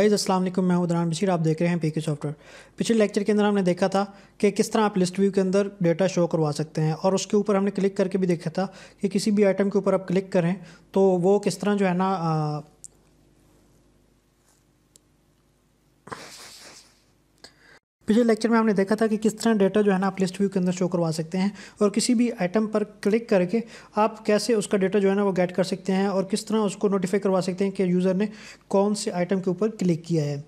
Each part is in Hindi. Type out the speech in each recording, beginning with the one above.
गाइज अस्सलाम वालेकुम मैं उदरान बशीर आप देख रहे हैं पीके सॉफ्टवेयर पिछले लेक्चर के अंदर हमने देखा था कि किस तरह आप लिस्ट व्यू के अंदर डेटा शो करवा सकते हैं और उसके ऊपर हमने क्लिक करके भी देखा था कि किसी भी आइटम के ऊपर आप क्लिक करें तो वो किस तरह जो है ना पिछले लेक्चर में हमने देखा था कि किस तरह डेटा जो है ना आप लिस्ट व्यू के अंदर शो करवा सकते हैं और किसी भी आइटम पर क्लिक करके आप कैसे उसका डेटा जो है ना वो गेट कर सकते हैं और किस तरह उसको नोटिफाई करवा सकते हैं कि यूज़र ने कौन से आइटम के ऊपर क्लिक किया है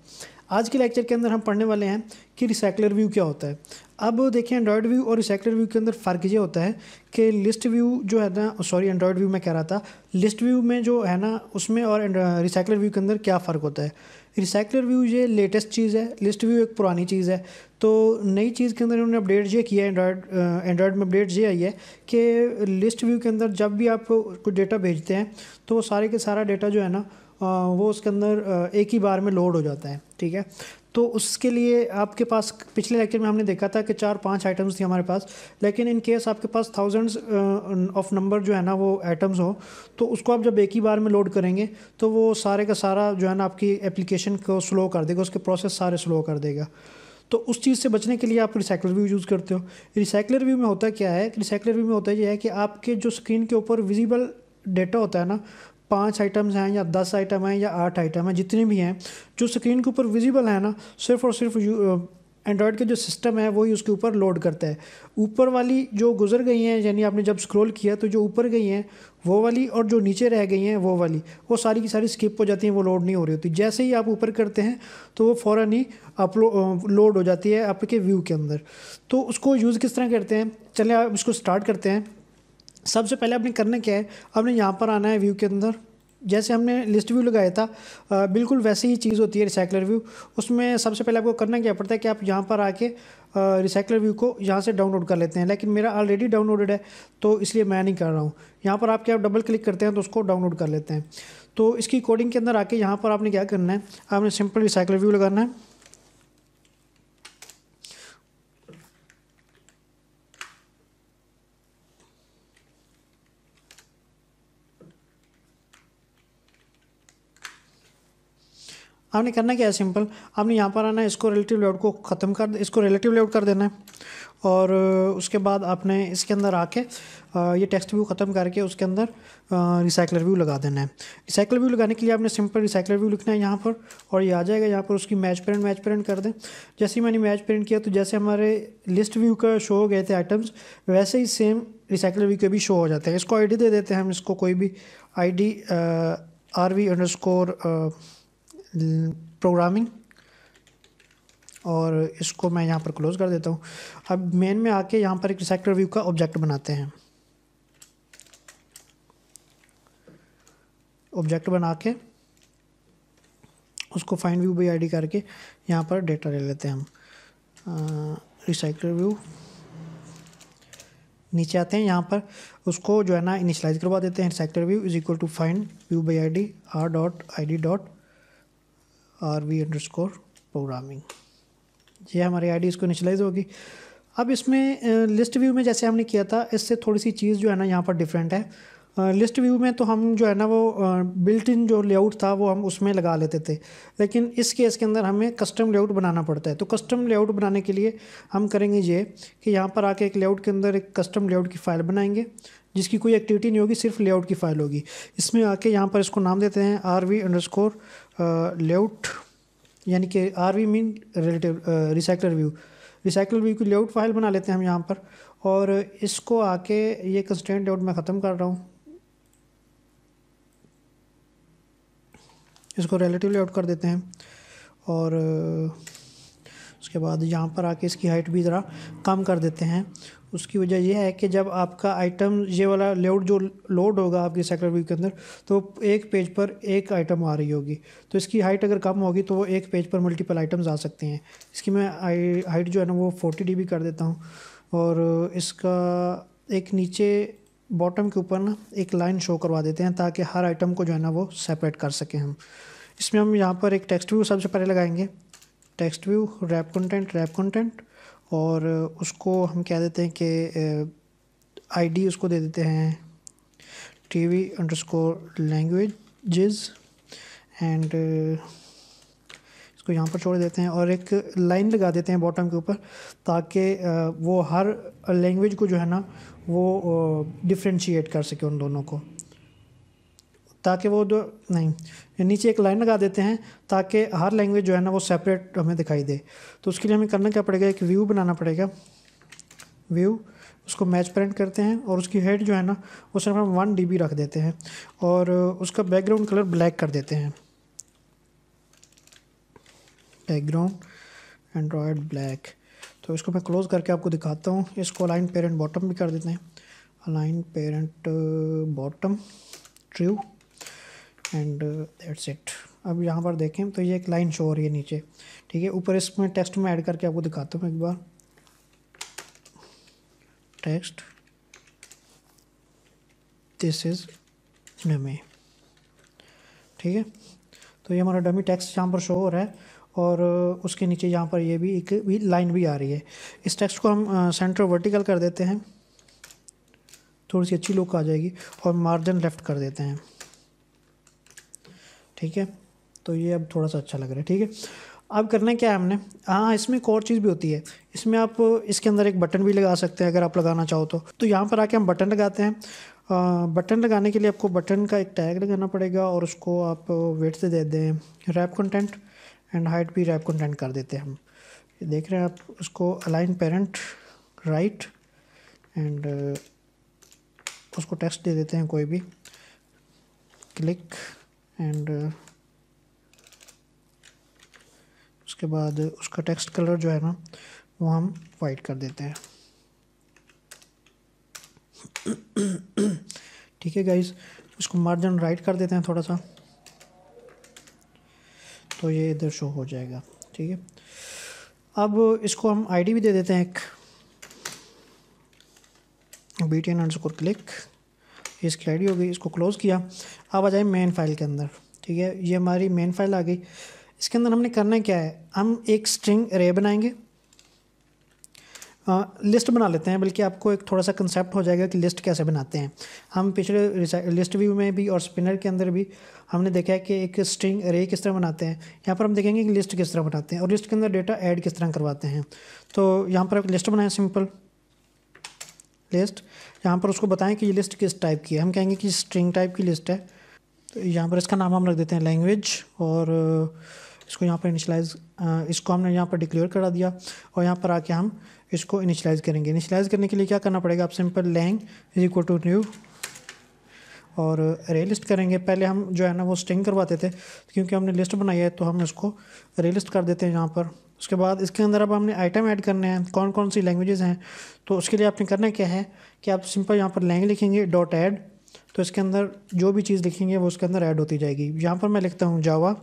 आज के लेक्चर के अंदर हम पढ़ने वाले हैं कि रिसाइकलर व्यू क्या होता है अब देखें एंड्रॉयड व्यू और रिसाइकलर व्यू के अंदर फ़र्क ये होता है कि लिस्ट व्यू जो है ना सॉरी एंड्रॉयड व्यू में कह रहा था लिस्ट व्यू में जो है ना उसमें और रिसाइकलर व्यू के अंदर क्या फ़र्क होता है रिसाइकलर व्यू ये लेटेस्ट चीज़ है लिस्ट व्यू एक पुरानी चीज़ है तो नई चीज़ के अंदर इन्होंने अपडेट ये किया है एंड्रॉयड एंड्रॉयड में अपडेट ये आई है कि लिस्ट व्यू के अंदर जब भी आप कुछ डेटा भेजते हैं तो वो सारे के सारा डेटा जो है ना वो उसके अंदर एक ही बार में लोड हो जाता है ठीक है तो उसके लिए आपके पास पिछले लेक्चर में हमने देखा था कि चार पांच आइटम्स थी हमारे पास लेकिन इन केस आपके पास थाउजेंड्स ऑफ नंबर जो है ना वो आइटम्स हो तो उसको आप जब एक ही बार में लोड करेंगे तो वो सारे का सारा जो है ना आपकी एप्लीकेशन को स्लो कर देगा उसके प्रोसेस सारे स्लो कर देगा तो उस चीज़ से बचने के लिए आप रिसाइकलर व्यू यूज़ करते हो रिसाइकलर व्यू में होता क्या है रिसाइकलर व्यू में होता यह है कि आपके जो स्क्रीन के ऊपर विजिबल डेटा होता है ना पाँच आइटम्स हैं या दस आइटम हैं या आठ आइटम हैं जितने भी हैं जो स्क्रीन के ऊपर विजिबल है ना सिर्फ और सिर्फ एंड्रॉयड के जो सिस्टम है वही उसके ऊपर लोड करता है ऊपर वाली जो गुजर गई हैं यानी आपने जब स्क्रॉल किया तो जो ऊपर गई हैं वो वाली और जो नीचे रह गई हैं वो वाली वो सारी की सारी स्किप हो जाती हैं वो लोड नहीं हो रही होती जैसे ही आप ऊपर करते हैं तो वो फ़ौर ही अपलो लोड हो जाती है आपके व्यू के अंदर तो उसको यूज़ किस तरह करते हैं चलें आप इसको स्टार्ट करते हैं सबसे पहले आपने करना क्या है आपने यहाँ पर आना है व्यू के अंदर जैसे हमने लिस्ट व्यू लगाया था बिल्कुल वैसे ही चीज़ होती है रिसाइकलर व्यू उसमें सबसे पहले आपको करना क्या पड़ता है कि आप यहाँ पर आके रिसाइकलर व्यू को यहाँ से डाउनलोड कर लेते हैं लेकिन मेरा ऑलरेडी डाउनलोडेड है तो इसलिए मैं नहीं कर रहा हूँ यहाँ पर आपके आप डबल क्लिक करते हैं तो उसको डाउनलोड कर लेते हैं तो इसकी कोडिंग के अंदर आके यहाँ पर आपने क्या करना है आपने सिंपल रिसाइकलर व्यू लगाना है आपने करना क्या है सिंपल आपने यहाँ पर आना है इसको रिलेटिव लेआउट को ख़त्म कर इसको रिलेटिव लेआउट कर देना है और उसके बाद आपने इसके अंदर आके ये टेक्स्ट व्यू ख़त्म करके उसके अंदर रिसाइकलर व्यू लगा देना है रिसाइकलर व्यू लगाने के लिए आपने सिंपल रिसाइकलर व्यू लिखना है यहाँ पर और ये आ जाएगा यहाँ पर उसकी मैच प्रिंट मैच प्रिंट कर दें जैसे ही मैंने मैच प्रिंट किया तो जैसे हमारे लिस्ट व्यू का शो हो गए थे आइटम्स वैसे ही सेम रिसाइकलर व्यू के भी शो हो जाते हैं इसको आई दे देते हैं हम इसको कोई भी I D R V underscore programming और इसको मैं यहाँ पर क्लोज़ कर देता हूँ अब मेन में आके यहाँ पर एक सेक्टर व्यू का ऑब्जेक्ट बनाते हैं ऑब्जेक्ट बना के उसको फाइंड व्यू बाई आईडी करके यहाँ पर डेटा ले लेते हैं हम रिसाइकल व्यू नीचे आते हैं यहाँ पर उसको जो है ना इनिशलाइज करवा देते हैं recycle view is equal to find view by I D R dot I D dot R V underscore programming ये हमारी आई इसको इनिशलाइज होगी अब इसमें लिस्ट व्यू में जैसे हमने किया था इससे थोड़ी सी चीज़ जो है ना यहाँ पर डिफरेंट है लिस्ट व्यू में तो हम जो है ना वो बिल्ट इन जो लेआउट था वो हम उसमें लगा लेते थे लेकिन इस केस के अंदर हमें कस्टम लेआउट बनाना पड़ता है तो कस्टम लेआउट बनाने के लिए हम करेंगे ये कि यहाँ पर आके एक लेआउट के अंदर एक कस्टम लेआउट की फ़ाइल बनाएंगे जिसकी कोई एक्टिविटी नहीं होगी सिर्फ लेआउट की फ़ाइल होगी इसमें आके यहाँ पर इसको नाम देते हैं R V underscore layout यानी कि R V mean relative recycler view recycler view की लेआउट फाइल बना लेते हैं हम यहाँ पर और इसको आके ये कंस्टेंट लेआउट मैं ख़त्म कर रहा हूँ इसको रिलेटिव लेआउट कर देते हैं और उसके बाद यहाँ पर आके इसकी हाइट भी ज़रा कम कर देते हैं उसकी वजह यह है कि जब आपका आइटम ये वाला लेआउट जो लोड होगा आपकी सेक्टर व्यू के अंदर तो एक पेज पर एक आइटम आ रही होगी तो इसकी हाइट अगर कम होगी तो वो एक पेज पर मल्टीपल आइटम्स आ सकते हैं इसकी मैं हाइट जो है ना वो फोर्टी डी कर देता हूँ और इसका एक नीचे बॉटम के ऊपर ना एक लाइन शो करवा देते हैं ताकि हर आइटम को जो है ना वो सेपरेट कर सकें हम इसमें हम यहाँ पर एक टेक्स्ट व्यू सबसे पहले लगाएंगे text view wrap content wrap content और उसको हम क्या देते हैं कि आईडी उसको दे देते हैं T V underscore languages and इसको यहाँ पर छोड़ देते हैं और एक लाइन लगा देते हैं बॉटम के ऊपर ताकि वो हर लैंग्वेज को जो है ना वो डिफ्रेंशिएट कर सके उन दोनों को ताकि वो जो नहीं नीचे एक लाइन लगा देते हैं ताकि हर लैंग्वेज जो है ना वो सेपरेट हमें दिखाई दे तो उसके लिए हमें करना क्या पड़ेगा एक व्यू बनाना पड़ेगा व्यू उसको मैच प्रिंट करते हैं और उसकी हेड जो है ना वो सिर्फ हम वन डी रख देते हैं और उसका बैकग्राउंड कलर ब्लैक कर देते हैं बैकग्राउंड एंड्रॉयड ब्लैक तो इसको मैं क्लोज़ करके आपको दिखाता हूँ इसको अलाइन पेरेंट बॉटम भी कर देते हैं align parent bottom true and that's it अब यहाँ पर देखें तो ये एक लाइन शो हो रही है नीचे ठीक है ऊपर इसमें टेक्स्ट में ऐड करके आपको दिखाता हूँ एक बार टेक्स्ट दिस इज़ डमी ठीक है तो ये हमारा डमी टेक्स्ट यहाँ पर शो हो रहा है और उसके नीचे यहाँ पर ये भी एक भी लाइन भी आ रही है इस टेक्स्ट को हम सेंटर वर्टिकल कर देते हैं थोड़ी सी अच्छी लुक आ जाएगी और मार्जिन लेफ़्ट कर देते हैं ठीक है तो ये अब थोड़ा सा अच्छा लग रहा है ठीक है अब करना क्या है हमने हाँ इसमें एक और चीज़ भी होती है इसमें आप इसके अंदर एक बटन भी लगा सकते हैं अगर आप लगाना चाहो तो तो यहाँ पर आके हम बटन लगाते हैं आ, बटन लगाने के लिए आपको बटन का एक टैग लगाना पड़ेगा और उसको आप वेट से दे दें रैप कंटेंट एंड हाइट भी रैप कंटेंट कर देते हैं हम देख रहे हैं आप उसको अलाइन पेरेंट राइट एंड उसको टेक्स्ट दे देते हैं कोई भी क्लिक एंड uh, उसके बाद उसका टेक्स्ट कलर जो है ना वो हम वाइट कर देते हैं ठीक है गाइज उसको मार्जिन राइट कर देते हैं थोड़ा सा तो ये इधर शो हो जाएगा ठीक है अब इसको हम आईडी भी दे देते हैं एक बी टी एन क्लिक ये इसकी आई हो गई इसको क्लोज़ किया अब आ जाए मेन फाइल के अंदर ठीक है ये हमारी मेन फाइल आ गई इसके अंदर हमने करना क्या है हम एक स्ट्रिंग रे बनाएंगे आ, लिस्ट बना लेते हैं बल्कि आपको एक थोड़ा सा कंसेप्ट हो जाएगा कि लिस्ट कैसे बनाते हैं हम पिछले लिस्ट व्यू में भी और स्पिनर के अंदर भी हमने देखा है कि एक स्ट्रिंग रे किस तरह बनाते हैं यहाँ पर हम देखेंगे कि लिस्ट किस तरह बनाते हैं और लिस्ट के अंदर डेटा ऐड किस तरह करवाते हैं तो यहाँ पर एक लिस्ट बनाएं सिंपल लिस्ट यहाँ पर उसको बताएं कि ये लिस्ट किस टाइप की है हम कहेंगे कि स्ट्रिंग टाइप की लिस्ट है तो यहाँ पर इसका नाम हम रख देते हैं लैंग्वेज और इसको यहाँ पर इनिशलाइज इसको हमने यहाँ पर डिक्लेयर करा दिया और यहाँ पर आके हम इसको इनिशलाइज करेंगे इनिशलाइज करने के लिए क्या करना पड़ेगा आप simple lang is equal to new array list करेंगे पहले हम जो है ना वो स्ट्रिंग करवाते थे क्योंकि हमने लिस्ट बनाई है तो हम इसको रे लिस्ट कर देते हैं यहाँ पर उसके बाद इसके अंदर अब हमने आइटम ऐड करने हैं कौन कौन सी लैंग्वेजेस हैं तो उसके लिए आपने करना क्या है कि आप सिंपल यहाँ पर लैंग लिखेंगे डॉट ऐड तो इसके अंदर जो भी चीज़ लिखेंगे वो उसके अंदर ऐड होती जाएगी यहाँ पर मैं लिखता हूँ जावा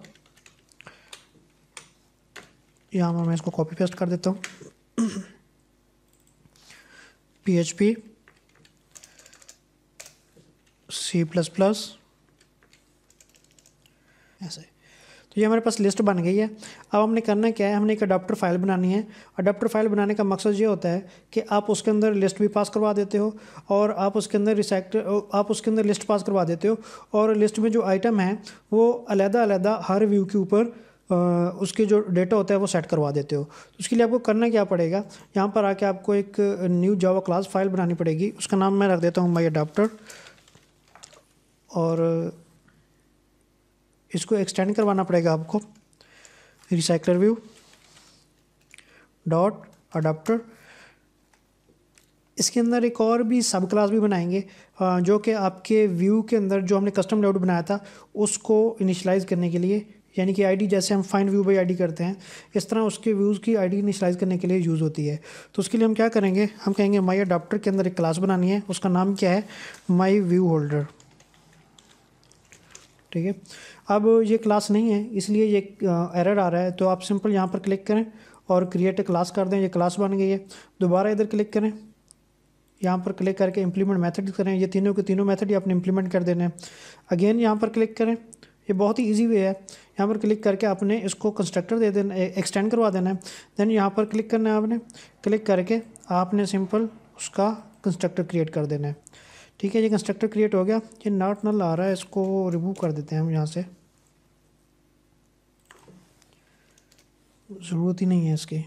यहाँ पर मैं इसको कॉपी पेस्ट कर देता हूँ P H P C plus plus ऐसे तो ये हमारे पास लिस्ट बन गई है अब हमने करना क्या है हमने एक अडाप्टर फाइल बनानी है अडाप्टर फाइल बनाने का मकसद ये होता है कि आप उसके अंदर लिस्ट भी पास करवा देते हो और आप उसके अंदर रिसाइक्ट आप उसके अंदर लिस्ट पास करवा देते हो और लिस्ट में जो आइटम है वो अलहदा अलहदा हर व्यू के ऊपर उसके जो डेटा होता है वो सेट करवा देते हो तो उसके लिए आपको करना क्या पड़ेगा यहाँ पर आके आपको एक न्यू जावा क्लास फाइल बनानी पड़ेगी उसका नाम मैं रख देता हूँ माई अडाप्टर और इसको एक्सटेंड करवाना पड़ेगा आपको रिसाइकलर व्यू डॉट अडाप्टर इसके अंदर एक और भी सब क्लास भी बनाएंगे जो कि आपके व्यू के अंदर जो हमने कस्टम लेआउट बनाया था उसको इनिशलाइज करने के लिए यानी कि आईडी जैसे हम फाइंड व्यू बाई आईडी करते हैं इस तरह उसके व्यूज़ की आईडी इनिशलाइज करने के लिए यूज़ होती है तो उसके लिए हम क्या करेंगे हम कहेंगे माई अडाप्टर के अंदर एक क्लास बनानी है उसका नाम क्या है माई व्यू होल्डर ठीक है अब ये क्लास नहीं है इसलिए ये एरर आ रहा है तो आप सिंपल यहाँ पर क्लिक करें और क्रिएट क्लास कर दें ये क्लास बन गई है दोबारा इधर क्लिक करें यहाँ पर क्लिक करके इम्प्लीमेंट मैथड करें ये तीनों के तीनों मैथड ही आपने इम्प्लीमेंट कर देने हैं अगेन यहाँ पर क्लिक करें ये बहुत ही इजी वे है यहाँ पर क्लिक करके आपने इसको कंस्ट्रक्टर दे देना एक्सटेंड करवा देना है देन यहाँ पर क्लिक करना है आपने क्लिक करके आपने सिंपल उसका कंस्ट्रक्टर क्रिएट कर देना है ठीक है ये कंस्ट्रक्टर क्रिएट हो गया ये नॉट नल आ रहा है इसको रिमूव कर देते हैं हम यहाँ से ज़रूरत ही नहीं है इसकी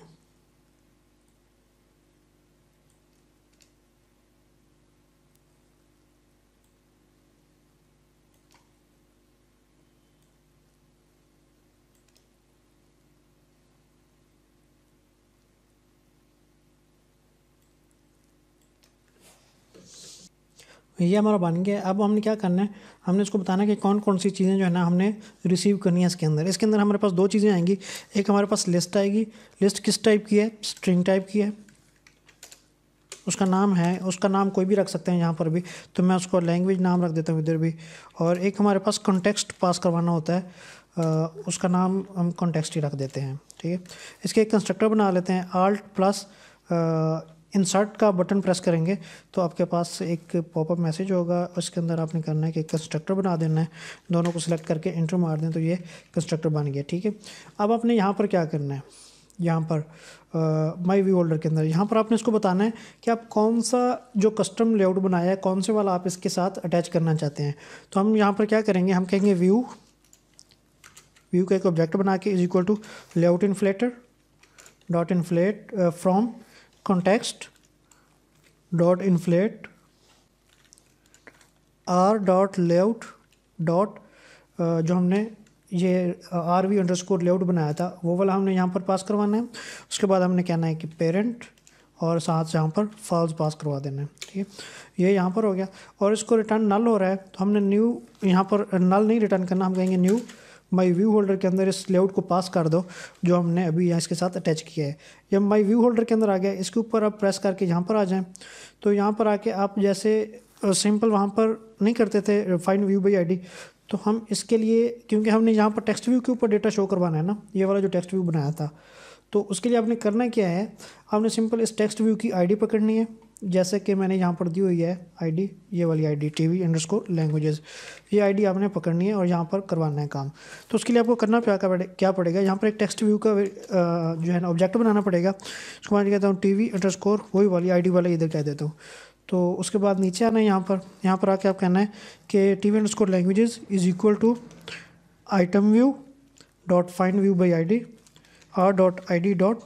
ये हमारा बन गया अब हमने क्या करना है हमने इसको बताना कि कौन कौन सी चीज़ें जो है ना हमने रिसीव करनी है इसके अंदर इसके अंदर हमारे पास दो चीज़ें आएंगी एक हमारे पास लिस्ट आएगी लिस्ट किस टाइप की है स्ट्रिंग टाइप की है उसका नाम है उसका नाम कोई भी रख सकते हैं यहाँ पर भी तो मैं उसको लैंग्वेज नाम रख देता हूँ इधर भी और एक हमारे पास कॉन्टेक्स्ट पास करवाना होता है उसका नाम हम कॉन्टेक्स्ट ही रख देते हैं ठीक है इसके एक कंस्ट्रक्टर बना लेते हैं आल्ट प्लस इंसर्ट का बटन प्रेस करेंगे तो आपके पास एक पॉपअप मैसेज होगा उसके अंदर आपने करना है कि कंस्ट्रक्टर बना देना है दोनों को सिलेक्ट करके इंटर मार दें तो ये कंस्ट्रक्टर बन गया ठीक है अब आपने यहाँ पर क्या करना है यहाँ पर माई व्यू होल्डर के अंदर यहाँ पर आपने इसको बताना है कि आप कौन सा जो कस्टम लेआउट बनाया है कौन से वाला आप इसके साथ अटैच करना चाहते हैं तो हम यहाँ पर क्या करेंगे हम कहेंगे व्यू व्यू का एक ऑब्जेक्ट बना के is equal to layout inflater dot inflate from context dot inflate r dot layout dot जो हमने ये R V underscore layout बनाया था वो वाला हमने यहाँ पर पास करवाना है उसके बाद हमने कहना है कि पेरेंट और साथ यहाँ पर फॉल्स पास करवा देना है ठीक है ये यह यहाँ पर हो गया और इसको रिटर्न नल हो रहा है तो हमने न्यू यहाँ पर नल नहीं रिटर्न करना हम कहेंगे न्यू माई व्यू होल्डर के अंदर इस लेआउट को पास कर दो जो हमने अभी यहाँ इसके साथ अटैच किया है जब माई व्यू होल्डर के अंदर आ गया इसके ऊपर आप प्रेस करके यहाँ पर आ जाएँ तो यहाँ पर आके आप जैसे सिंपल वहाँ पर नहीं करते थे फाइन व्यू बाई आई तो हम इसके लिए क्योंकि हमने यहाँ पर टेक्स्ट व्यू के ऊपर डेटा शो करवाना है ना ये वाला जो टेक्स्ट व्यू बनाया था तो उसके लिए आपने करना क्या है आपने सिंपल इस टेक्स्ट व्यू की आईडी पकड़नी है जैसे कि मैंने यहाँ पर दी हुई है आईडी ये वाली ID T V underscore languages ये आईडी आपने पकड़नी है और यहाँ पर करवाना है काम तो उसके लिए आपको करना क्या पड़े, क्या पड़ेगा यहाँ पर एक टेक्स्ट व्यू का जो है ना ऑब्जेक्ट बनाना पड़ेगा उसको मैं कहता हूँ टी वी स्कोर वही वाली आई डी वाला इधर कह देता हूँ तो उसके बाद नीचे आना है यहाँ पर यहाँ पर आके आप कहना है कि T V score languages is equal to item view dot find view by I D R dot I D dot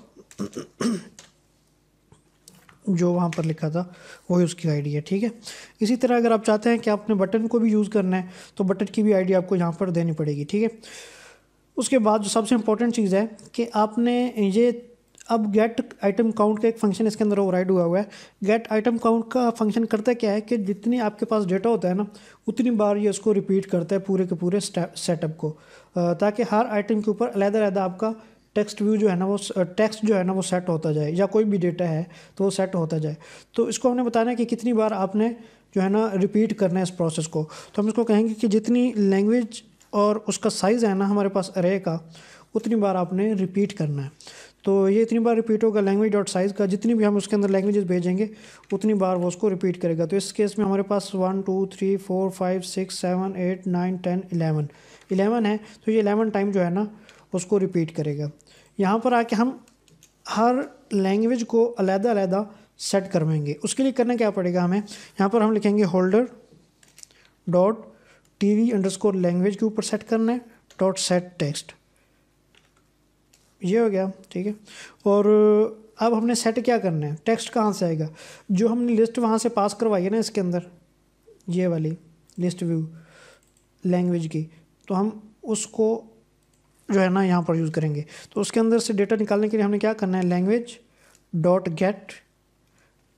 जो वहाँ पर लिखा था वही उसकी आईडी है ठीक है इसी तरह अगर आप चाहते हैं कि आपने बटन को भी यूज़ करना है तो बटन की भी आईडी आपको यहाँ पर देनी पड़ेगी ठीक है उसके बाद जो सबसे इम्पोर्टेंट चीज़ है कि आपने ये अब गेट आइटम काउंट का एक फंक्शन इसके अंदर ओवर हुआ हुआ है गेट आइटम काउंट का फंक्शन करता क्या है कि जितनी आपके पास डेटा होता है ना उतनी बार ये उसको रिपीट करता है पूरे के पूरे सेटअप को ताकि हर आइटम के ऊपर अलहदा अलहदा आपका टेक्स्ट व्यू जो है ना वो टेक्स्ट जो है ना वो सेट होता जाए या कोई भी डेटा है तो वो सेट होता जाए तो इसको हमने बताना है कि कितनी बार आपने जो है ना रिपीट करना है इस प्रोसेस को तो हम इसको कहेंगे कि जितनी लैंग्वेज और उसका साइज़ है ना हमारे पास अरे का उतनी बार आपने रिपीट करना है तो ये इतनी बार रिपीट होगा लैंग्वेज डॉट साइज़ का जितनी भी हम उसके अंदर लैंग्वेजेस भेजेंगे उतनी बार वो उसको रिपीट करेगा तो इस केस में हमारे पास one two three four five six seven eight nine ten eleven eleven है तो ये इलेवन टाइम जो है ना उसको रिपीट करेगा यहाँ पर आके हम हर लैंग्वेज को अलहदा अलहदा सेट करवाएंगे उसके लिए करना क्या पड़ेगा हमें यहाँ पर हम लिखेंगे holder dot T V underscore language के ऊपर सेट करना है डॉट सेट टेक्स्ट ये हो गया ठीक है और अब हमने सेट क्या करना है टेक्स्ट कहाँ से आएगा जो हमने लिस्ट वहाँ से पास करवाई है ना इसके अंदर ये वाली लिस्ट व्यू लैंग्वेज की तो हम उसको जो है ना यहाँ पर यूज़ करेंगे तो उसके अंदर से डेटा निकालने के लिए हमने क्या करना है लैंग्वेज डॉट गेट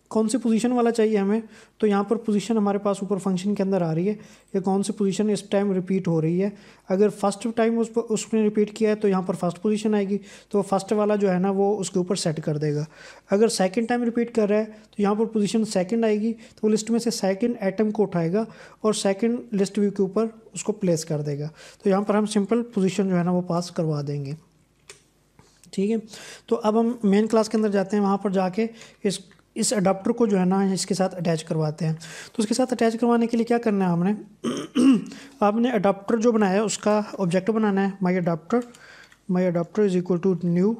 कौन से पोजीशन वाला चाहिए हमें तो यहाँ पर पोजीशन हमारे पास ऊपर फंक्शन के अंदर आ रही है या कौन सी पोजीशन इस टाइम रिपीट हो रही है अगर फर्स्ट टाइम उस पर उसने रिपीट किया है तो यहाँ पर फर्स्ट पोजीशन आएगी तो फर्स्ट वाला जो है ना वो उसके ऊपर सेट कर देगा अगर सेकंड टाइम रिपीट कर रहा है तो यहाँ पर पोजीशन सेकेंड आएगी तो वो लिस्ट में से सेकेंड आइटम को उठाएगा और सेकेंड लिस्ट व्यू के ऊपर उसको प्लेस कर देगा तो यहाँ पर हम सिंपल पोजिशन जो है ना वो पास करवा देंगे ठीक है तो अब हम मेन क्लास के अंदर जाते हैं वहाँ पर जाके इस इस अडाप्टर को जो है ना इसके साथ अटैच करवाते हैं तो उसके साथ अटैच करवाने के लिए क्या करना है हमने आपने अडाप्टर जो बनाया है उसका ऑब्जेक्ट बनाना है my adapter my adapter is equal to new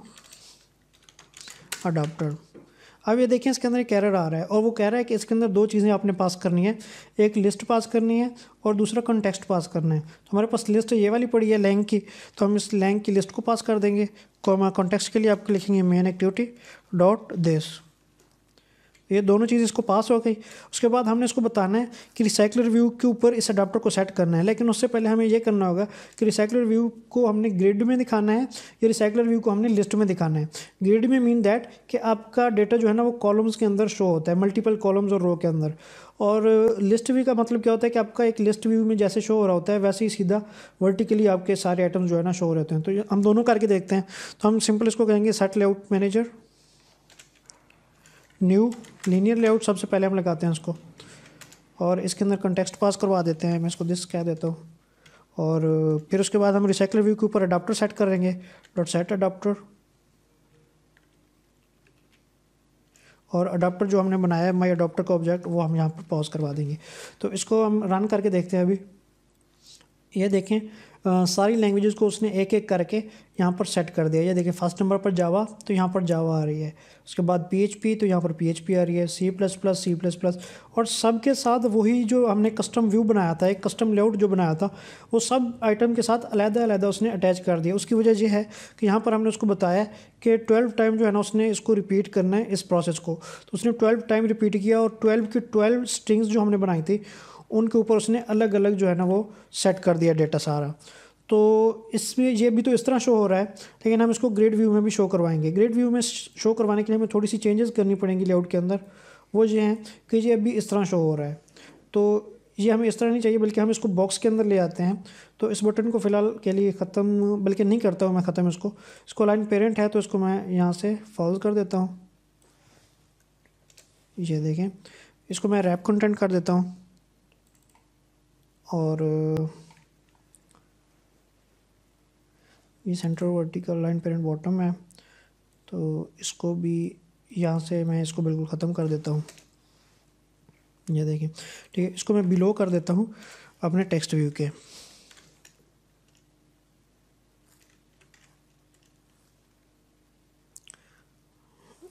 adapter अब ये देखें इसके अंदर एक कैरर आ रहा है और वो कह रहा है कि इसके अंदर दो चीज़ें आपने पास करनी है एक लिस्ट पास करनी है और दूसरा कॉन्टेक्स्ट पास करना है तो हमारे पास लिस्ट ये वाली पड़ी है लैंग की तो हम इस लैंग की लिस्ट को पास कर देंगे कॉन्टेक्स्ट के लिए आपको लिखेंगे मेन एक्टिविटी डॉट दिस ये दोनों चीज़ इसको पास हो गई उसके बाद हमने इसको बताना है कि रिसाइकलर व्यू के ऊपर इस अडाप्टर को सेट करना है लेकिन उससे पहले हमें ये करना होगा कि रिसाइकलर व्यू को हमने ग्रिड में दिखाना है या रिसाइकलर व्यू को हमने लिस्ट में दिखाना है ग्रिड में मीन दैट कि आपका डेटा जो है ना वो कॉलम्स के अंदर शो होता है मल्टीपल कॉलम्स और रो के अंदर और लिस्ट व्यू का मतलब क्या होता है कि आपका एक लिस्ट व्यू में जैसे शो हो रहा होता है वैसे ही सीधा वर्टिकली आपके सारे आइटम्स जो है ना शो हो रहते हैं तो हम दोनों करके देखते हैं तो हम सिंपल इसको कहेंगे set layout manager new linear layout सबसे पहले हम लगाते हैं उसको और इसके अंदर कंटेक्सट पास करवा देते हैं मैं इसको दिस कह देता हूँ और फिर उसके बाद हम रिसाइकल व्यू के ऊपर अडाप्टर सेट करेंगे डॉट सेट अडाप्टर और अडाप्टर जो हमने बनाया है माई अडाप्टर का ऑब्जेक्ट वो हम यहाँ पर पॉज करवा देंगे तो इसको हम रन करके देखते हैं अभी ये देखें सारी लैंग्वेजेस को उसने एक एक करके यहाँ पर सेट कर दिया या देखिए फर्स्ट नंबर पर जावा तो यहाँ पर जावा आ रही है उसके बाद पी तो यहाँ पर पी आ रही है C plus plus C plus plus और सब के साथ वही जो हमने कस्टम व्यू बनाया था एक कस्टम लेआउट जो बनाया था वो सब आइटम के साथ अलहदा अलहदा उसने अटैच कर दिया उसकी वजह यह है कि यहाँ पर हमने उसको बताया कि ट्वेल्व टाइम जो है ना उसने इसको रिपीट करना है इस प्रोसेस को तो उसने ट्वेल्व टाइम रिपीट किया और ट्वेल्व की ट्वेल्व स्ट्रिंग्स जो हमने बनाई थी उनके ऊपर उसने अलग अलग जो है ना वो सेट कर दिया डेटा सारा तो इसमें ये भी तो इस तरह शो हो रहा है लेकिन हम इसको ग्रेड व्यू में भी शो करवाएंगे ग्रेड व्यू में शो करवाने के लिए हमें थोड़ी सी चेंजेस करनी पड़ेंगी लेआउट के अंदर वो ये हैं कि ये अभी इस तरह शो हो रहा है तो ये हमें इस तरह नहीं चाहिए बल्कि हम इसको बॉक्स के अंदर ले आते हैं तो इस बटन को फ़िलहाल के लिए ख़त्म बल्कि नहीं करता हूँ मैं ख़त्म इसको इसको लाइन पेरेंट है तो इसको मैं यहाँ से फॉल्स कर देता हूँ ये देखें इसको मैं रैप कंटेंट कर देता हूँ और ये centre vertical line parent bottom है तो इसको भी यहाँ से मैं इसको बिल्कुल ख़त्म कर देता हूँ ये देखिए ठीक है इसको मैं बिलो कर देता हूँ अपने टेक्स्ट व्यू के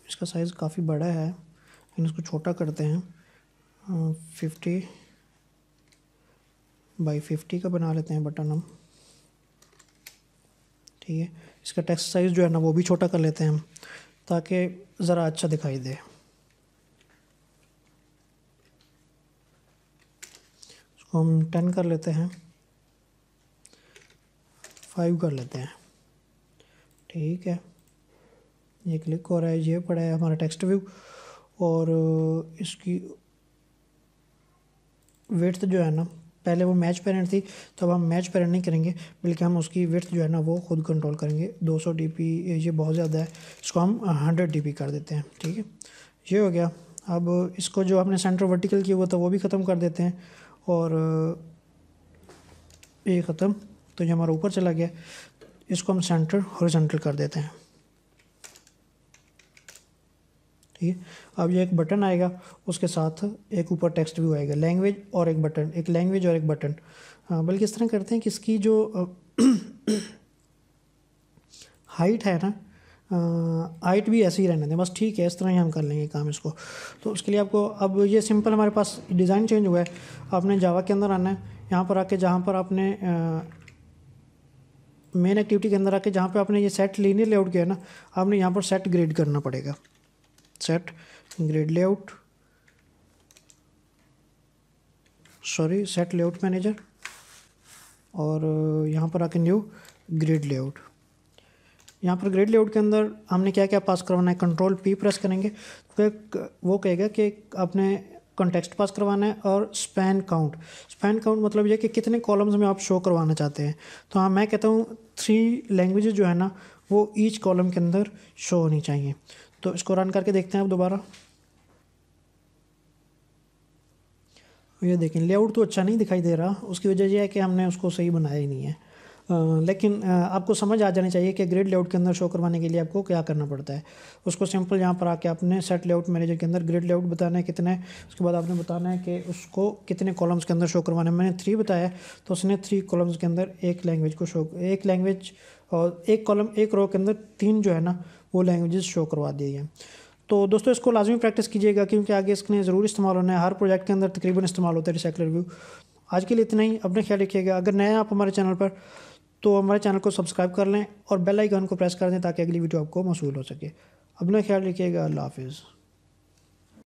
इसका साइज़ काफ़ी बड़ा है इसको छोटा करते हैं फिफ्टी बाई फिफ्टी का बना लेते हैं बटन हम ठीक है इसका टेक्स्ट साइज़ जो है ना वो भी छोटा कर लेते हैं हम ताकि ज़रा अच्छा दिखाई दे इसको हम टेन कर लेते हैं फाइव कर लेते हैं ठीक है ये क्लिक हो रहा है ये पड़ा है हमारा टेक्स्ट व्यू और इसकी वेट जो है ना पहले वो मैच पेरेंट थी तो अब हम मैच पेरेंट नहीं करेंगे बल्कि हम उसकी विथ जो है ना वो खुद कंट्रोल करेंगे 200 सौ ये बहुत ज़्यादा है इसको हम हंड्रेड पी कर देते हैं ठीक है ये हो गया अब इसको जो आपने सेंटर वर्टिकल किया हुआ था वो भी ख़त्म कर देते हैं और ये ख़त्म तो ये हमारा ऊपर चला गया इसको हम सेंटर हॉरिजॉन्टल कर देते हैं ठीक है अब ये एक बटन आएगा उसके साथ एक ऊपर टेक्स्ट व्यू आएगा लैंग्वेज और एक बटन एक लैंग्वेज और एक बटन हाँ, बल्कि इस तरह करते हैं कि इसकी जो हाइट है ना हाइट भी ऐसे ही रहने दें बस ठीक है इस तरह ही हम कर लेंगे काम इसको तो उसके लिए आपको अब ये सिंपल हमारे पास डिज़ाइन चेंज हुआ है आपने जावा के अंदर आना है यहाँ पर आके जहाँ पर आपने मेन एक्टिविटी के अंदर आके जहाँ पर आपने ये सेट लीनियर लेआउट किया है ना आपने यहाँ पर सेट ग्रेड करना पड़ेगा set grid layout sorry set layout manager और uh, यहाँ पर आके न्यू ग्रेड लेआउट यहाँ पर ग्रेड लेआउट के अंदर हमने क्या क्या पास करवाना है कंट्रोल पी प्रेस करेंगे तो वो कहेगा कि आपने कॉन्टेक्स्ट पास करवाना है और स्पैन काउंट स्पैन काउंट मतलब ये कि कितने कॉलम्स में आप शो करवाना चाहते हैं तो हाँ मैं कहता हूँ थ्री लैंग्वेज जो है ना वो ईच कॉलम के अंदर शो होनी चाहिए तो इसको रन करके देखते हैं अब दोबारा ये देखें लेआउट तो अच्छा नहीं दिखाई दे रहा उसकी वजह यह है कि हमने उसको सही बनाया ही नहीं है आ, लेकिन आ, आपको समझ आ जानी चाहिए कि ग्रिड लेआउट के अंदर शो करवाने के लिए आपको क्या करना पड़ता है उसको सिंपल यहाँ पर आके आपने सेट लेआउट मैनेजर के अंदर ग्रिड लेआउट बताना है कितने उसके बाद आपने बताना है कि उसको कितने कॉलम्स के अंदर शो करवाना है मैंने थ्री बताया तो उसने थ्री कॉलम्स के अंदर एक लैंग्वेज को शो एक लैंग्वेज और एक कॉलम एक रो के अंदर तीन जो है ना वो लैंग्वेजेस शो करवा दिए हैं तो दोस्तों इसको लाजमी प्रैक्टिस कीजिएगा क्योंकि आगे इसने ज़रूर इस्तेमाल होना है हर प्रोजेक्ट के अंदर तकरीबन इस्तेमाल होता है रिसाइकलर व्यू आज के लिए इतना ही अपने ख्याल रखिएगा अगर नए हैं आप हमारे चैनल पर तो हमारे चैनल को सब्सक्राइब कर लें और बेल आइकन को प्रेस कर दें ताकि अगली वीडियो आपको मौसू हो सके अपना ख्याल रखिएगा अल्लाह हाफिज़